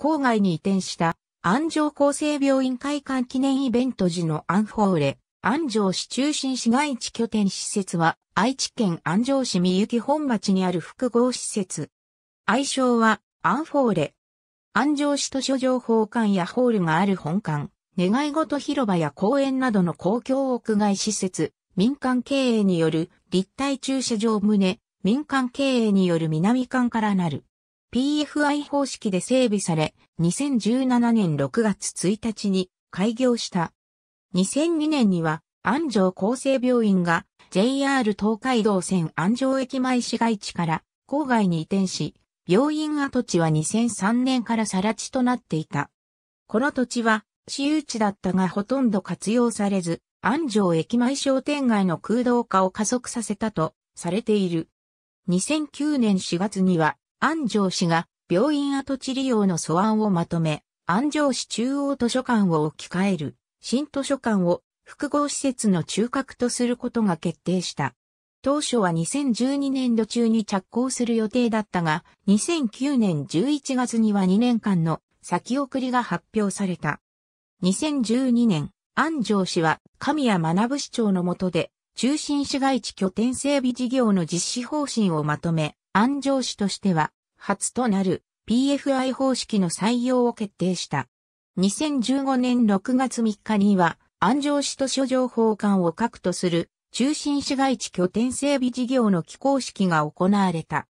郊外に移転した安城厚生病院会館記念イベント時のアンフォーレ、安城市中心市街地拠点施設は愛知県安城市三幸本町にある複合施設。愛称はアンフォーレ。安城市図書情報館やホールがある本館、願い事広場や公園などの公共屋外施設、民間経営による立体駐車場棟、民間経営による南館からなる。PFI 方式で整備され、2017年6月1日に開業した。2002年には安城厚生病院が JR 東海道線安城駅前市街地から郊外に移転し、病院跡地は2003年から更地となっていた。この土地は私有地だったがほとんど活用されず、安城駅前商店街の空洞化を加速させたとされている。2009年4月には安城市が病院跡地利用の素案をまとめ、安城市中央図書館を置き換える新図書館を複合施設の中核とすることが決定した。当初は2012年度中に着工する予定だったが、2009年11月には2年間の先送りが発表された。2012年、安城市は神谷学部市長の下で中心市街地拠点整備事業の実施方針をまとめ、安城市としては、初となる PFI 方式の採用を決定した。2015年6月3日には、安城市図書情報館を核とする中心市街地拠点整備事業の起工式が行われた。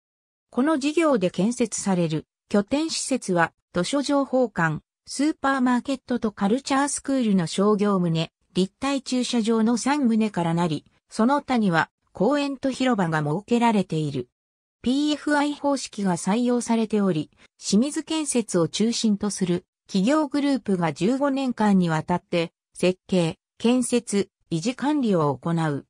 この事業で建設される拠点施設は、図書情報館、スーパーマーケットとカルチャースクールの商業棟、立体駐車場の3棟からなり、その他には公園と広場が設けられている。PFI 方式が採用されており、清水建設を中心とする企業グループが15年間にわたって設計、建設、維持管理を行う。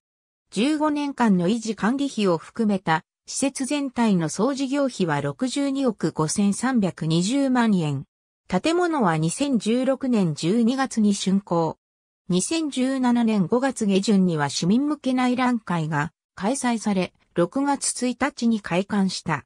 15年間の維持管理費を含めた施設全体の総事業費は62億5320万円。建物は2016年12月に竣工。2017年5月下旬には市民向け内覧会が開催され、6月1日に開館した。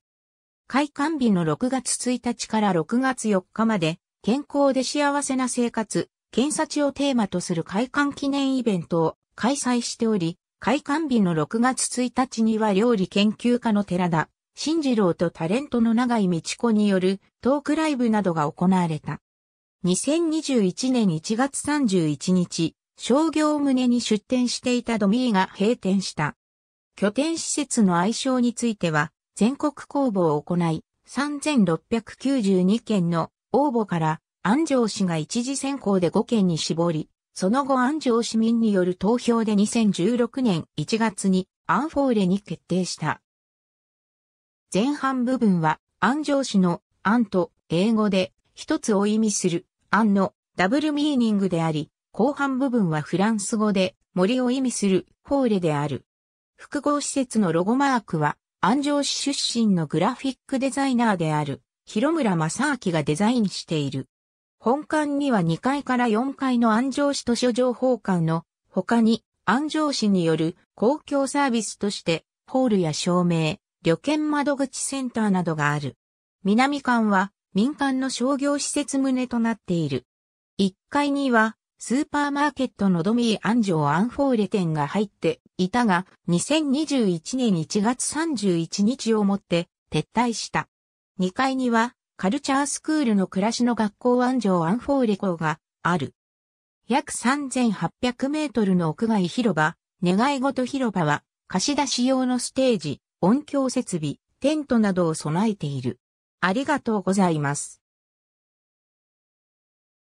開館日の6月1日から6月4日まで、健康で幸せな生活、検査をテーマとする開館記念イベントを開催しており、開館日の6月1日には料理研究家の寺田、新次郎とタレントの長井道子によるトークライブなどが行われた。2021年1月31日、商業棟に出店していたドミーが閉店した。拠点施設の愛称については、全国公募を行い、3692件の応募から安城市が一次選考で5件に絞り、その後安城市民による投票で2016年1月にアンフォーレに決定した。前半部分は安城市の安と英語で一つを意味する安のダブルミーニングであり、後半部分はフランス語で森を意味するフォーレである。複合施設のロゴマークは、安城市出身のグラフィックデザイナーである、広村正明がデザインしている。本館には2階から4階の安城市図書情報館の他に安城市による公共サービスとしてホールや照明、旅券窓口センターなどがある。南館は民間の商業施設棟となっている。1階にはスーパーマーケットのドミー・アンジョー・アンフォーレ店が入っていたが、2021年1月31日をもって撤退した。2階には、カルチャースクールの暮らしの学校アンジョー・アンフォーレ校がある。約3800メートルの屋外広場、願い事広場は、貸し出し用のステージ、音響設備、テントなどを備えている。ありがとうございます。